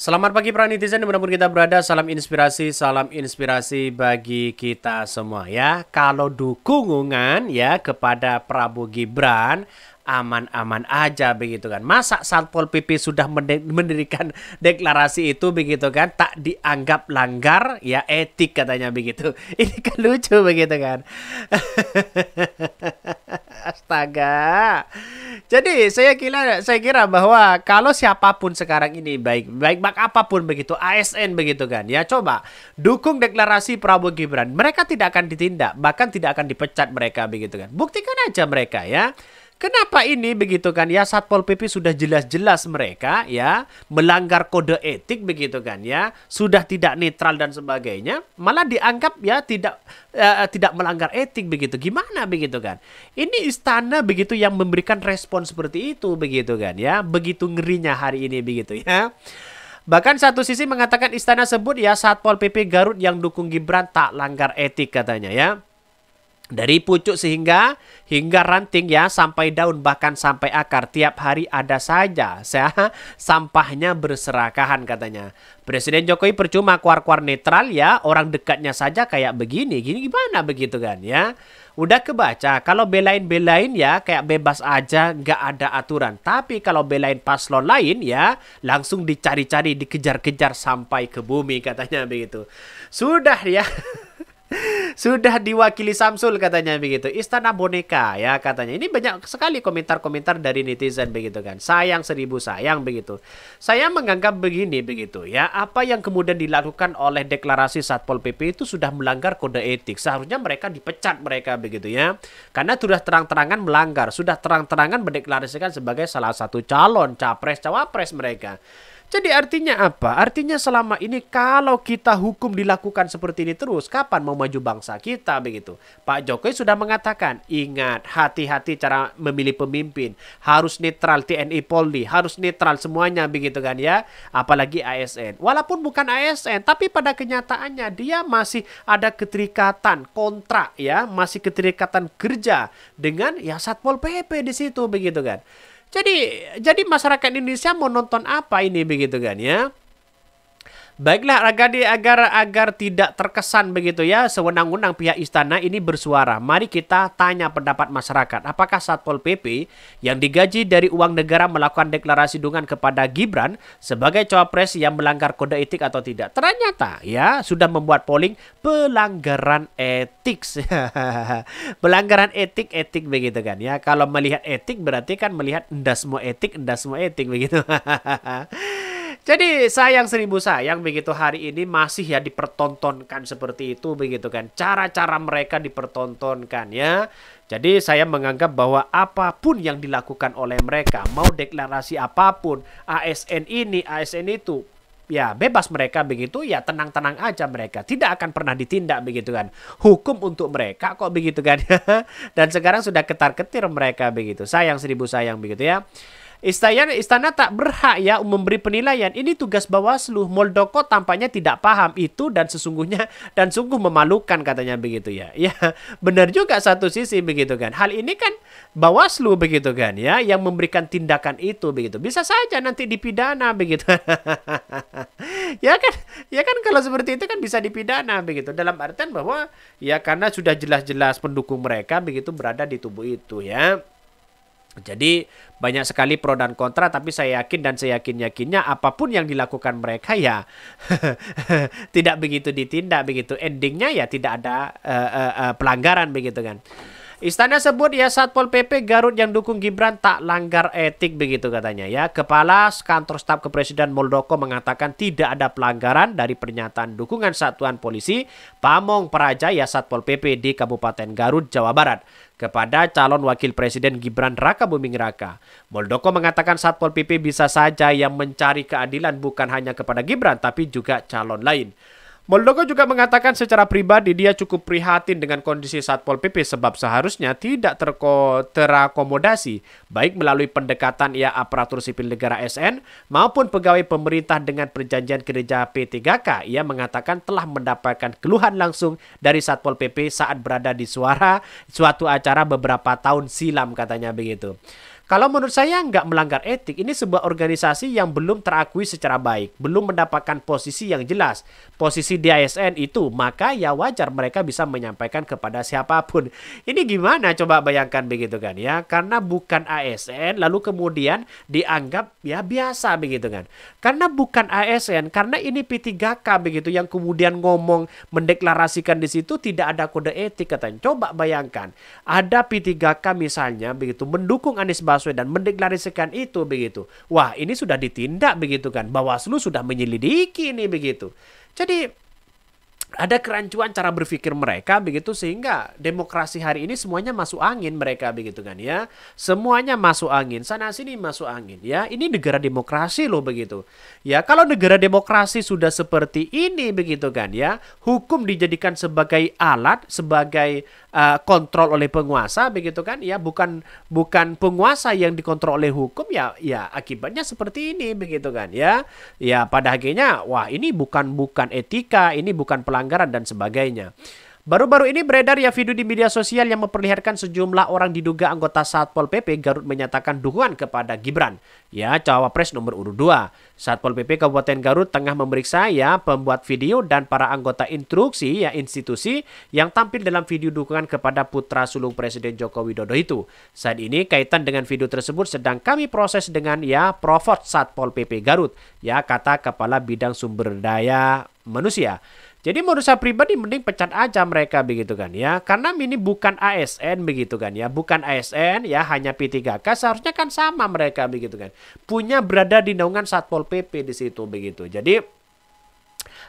Selamat pagi para netizen dimanapun kita berada Salam inspirasi, salam inspirasi bagi kita semua ya Kalau dukungan ya kepada Prabowo Gibran aman-aman aja begitu kan Masa Satpol PP sudah mendirikan deklarasi itu begitu kan Tak dianggap langgar ya etik katanya begitu Ini kan lucu begitu kan Astaga jadi saya kira saya kira bahwa kalau siapapun sekarang ini baik baik bak apapun begitu ASN begitu kan ya coba dukung deklarasi Prabowo Gibran mereka tidak akan ditindak bahkan tidak akan dipecat mereka begitu kan buktikan aja mereka ya Kenapa ini begitu kan ya Satpol PP sudah jelas-jelas mereka ya melanggar kode etik begitu kan ya sudah tidak netral dan sebagainya malah dianggap ya tidak uh, tidak melanggar etik begitu gimana begitu kan ini istana begitu yang memberikan respon seperti itu begitu kan ya begitu ngerinya hari ini begitu ya Bahkan satu sisi mengatakan istana sebut ya Satpol PP Garut yang dukung Gibran tak langgar etik katanya ya. Dari pucuk sehingga hingga ranting ya sampai daun bahkan sampai akar tiap hari ada saja saya sampahnya berserakahan katanya. Presiden Jokowi percuma kuar-kuar netral ya orang dekatnya saja kayak begini gini gimana begitu kan ya. Udah kebaca kalau belain-belain ya kayak bebas aja nggak ada aturan. Tapi kalau belain paslon lain ya langsung dicari-cari dikejar-kejar sampai ke bumi katanya begitu. Sudah ya. Sudah diwakili Samsul katanya begitu. Istana boneka ya katanya. Ini banyak sekali komentar-komentar dari netizen begitu kan. Sayang seribu sayang begitu. Saya menganggap begini begitu ya. Apa yang kemudian dilakukan oleh deklarasi Satpol PP itu sudah melanggar kode etik. Seharusnya mereka dipecat mereka begitu ya. Karena sudah terang-terangan melanggar. Sudah terang-terangan mendeklarasikan sebagai salah satu calon capres-cawapres mereka. Jadi artinya apa? Artinya selama ini kalau kita hukum dilakukan seperti ini terus, kapan mau maju bangsa kita begitu? Pak Jokowi sudah mengatakan, ingat hati-hati cara memilih pemimpin, harus netral TNI Polri, harus netral semuanya begitu kan ya, apalagi ASN. Walaupun bukan ASN, tapi pada kenyataannya dia masih ada keterikatan kontrak ya, masih keterikatan kerja dengan ya Satpol PP di situ begitu kan. Jadi jadi masyarakat Indonesia mau nonton apa ini begitu kan ya? Baiklah agar agar agar tidak terkesan begitu ya sewenang-wenang pihak istana ini bersuara. Mari kita tanya pendapat masyarakat. Apakah Satpol PP yang digaji dari uang negara melakukan deklarasi dukungan kepada Gibran sebagai cawapres yang melanggar kode etik atau tidak? Ternyata ya sudah membuat polling pelanggaran etik. pelanggaran etik-etik begitu kan ya. Kalau melihat etik berarti kan melihat semua etik, semua etik begitu. Jadi sayang seribu sayang begitu hari ini masih ya dipertontonkan seperti itu begitu kan. Cara-cara mereka dipertontonkan ya. Jadi saya menganggap bahwa apapun yang dilakukan oleh mereka, mau deklarasi apapun, ASN ini, ASN itu, ya bebas mereka begitu ya tenang-tenang aja mereka tidak akan pernah ditindak begitu kan hukum untuk mereka kok begitu kan dan sekarang sudah ketar-ketir mereka begitu sayang seribu sayang begitu ya Istana, istana tak berhak ya memberi penilaian. Ini tugas Bawaslu. Moldoko tampaknya tidak paham itu dan sesungguhnya dan sungguh memalukan katanya begitu ya. Ya, benar juga satu sisi begitu kan. Hal ini kan Bawaslu begitu kan ya yang memberikan tindakan itu begitu. Bisa saja nanti dipidana begitu. ya kan? Ya kan kalau seperti itu kan bisa dipidana begitu. Dalam artian bahwa ya karena sudah jelas-jelas pendukung mereka begitu berada di tubuh itu ya. Jadi banyak sekali pro dan kontra tapi saya yakin dan saya yakin-yakinnya apapun yang dilakukan mereka ya tidak begitu ditindak begitu endingnya ya tidak ada uh, uh, uh, pelanggaran begitu kan. Istana sebut ya Satpol PP Garut yang dukung Gibran tak langgar etik begitu katanya ya. Kepala Kantor Staf Kepresiden Muldoko mengatakan tidak ada pelanggaran dari pernyataan dukungan Satuan Polisi Pamong Praja ya Satpol PP di Kabupaten Garut, Jawa Barat kepada calon wakil presiden Gibran Raka Buming Raka. Muldoko mengatakan Satpol PP bisa saja yang mencari keadilan bukan hanya kepada Gibran tapi juga calon lain. Muldoko juga mengatakan secara pribadi dia cukup prihatin dengan kondisi Satpol PP sebab seharusnya tidak terko terakomodasi baik melalui pendekatan ia aparatur sipil negara SN maupun pegawai pemerintah dengan perjanjian kerja P3K. Ia mengatakan telah mendapatkan keluhan langsung dari Satpol PP saat berada di suara suatu acara beberapa tahun silam katanya begitu. Kalau menurut saya nggak melanggar etik, ini sebuah organisasi yang belum terakui secara baik, belum mendapatkan posisi yang jelas. Posisi di ASN itu, maka ya wajar mereka bisa menyampaikan kepada siapapun. Ini gimana coba bayangkan begitu kan ya, karena bukan ASN lalu kemudian dianggap ya biasa begitu kan. Karena bukan ASN, karena ini P3K begitu yang kemudian ngomong mendeklarasikan di situ tidak ada kode etik katanya. Coba bayangkan, ada P3K misalnya begitu mendukung Anies Baswedan Baswedan mendeklarasikan itu begitu. Wah, ini sudah ditindak begitu kan. Bawaslu sudah menyelidiki ini begitu. Jadi ada kerancuan cara berpikir mereka begitu sehingga demokrasi hari ini semuanya masuk angin mereka begitu kan ya semuanya masuk angin sana sini masuk angin ya ini negara demokrasi loh begitu ya kalau negara demokrasi sudah seperti ini begitu kan ya hukum dijadikan sebagai alat sebagai Eh, kontrol oleh penguasa begitu kan ya bukan bukan penguasa yang dikontrol oleh hukum ya ya akibatnya seperti ini begitu kan ya ya pada akhirnya wah ini bukan bukan etika ini bukan pelanggaran dan sebagainya Baru-baru ini beredar ya video di media sosial yang memperlihatkan sejumlah orang diduga anggota Satpol PP Garut menyatakan dukungan kepada Gibran, ya cawapres nomor urut 2. Satpol PP Kabupaten Garut tengah memeriksa ya pembuat video dan para anggota instruksi ya institusi yang tampil dalam video dukungan kepada putra sulung Presiden Joko Widodo itu. Saat ini kaitan dengan video tersebut sedang kami proses dengan ya Provot Satpol PP Garut, ya kata Kepala Bidang Sumber Daya Manusia. Jadi menurut saya pribadi mending pecat aja mereka begitu kan ya. Karena ini bukan ASN begitu kan ya. Bukan ASN ya hanya P3K seharusnya kan sama mereka begitu kan. Punya berada di naungan Satpol PP di situ begitu. Jadi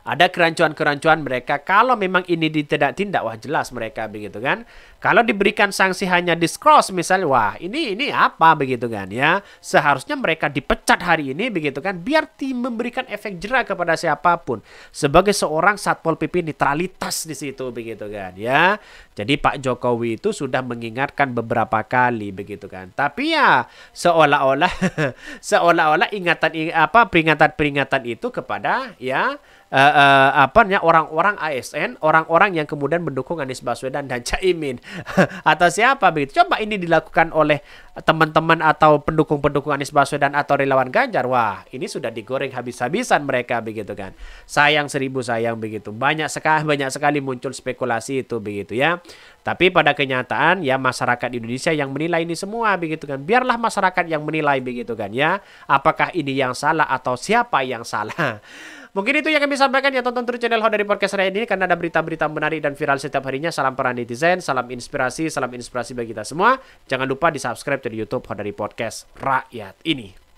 ada kerancuan-kerancuan mereka. Kalau memang ini tidak tindak, wah jelas mereka begitu kan. Kalau diberikan sanksi hanya discross misalnya, wah ini ini apa begitu kan ya. Seharusnya mereka dipecat hari ini begitu kan. Biar tim memberikan efek jerah kepada siapapun. Sebagai seorang Satpol PP netralitas di situ begitu kan ya. Jadi Pak Jokowi itu sudah mengingatkan beberapa kali begitu kan. Tapi ya seolah-olah seolah-olah ingatan apa peringatan-peringatan itu kepada ya uh, uh, apa namanya orang-orang ASN, orang-orang yang kemudian mendukung Anies Baswedan dan Caimin atau siapa begitu. Coba ini dilakukan oleh teman-teman atau pendukung-pendukung Anies Baswedan atau relawan Ganjar, wah ini sudah digoreng habis-habisan mereka begitu kan. Sayang seribu sayang begitu. Banyak sekali banyak sekali muncul spekulasi itu begitu ya. Tapi pada kenyataan ya masyarakat Indonesia yang menilai ini semua begitu kan. Biarlah masyarakat yang menilai begitu kan ya. Apakah ini yang salah atau siapa yang salah? Mungkin itu yang kami sampaikan ya tonton terus channel Hot dari podcast saya ini karena ada berita-berita menarik dan viral setiap harinya. Salam para netizen, salam inspirasi, salam inspirasi bagi kita semua. Jangan lupa di subscribe subscribe dari YouTube Hodari Podcast Rakyat ini.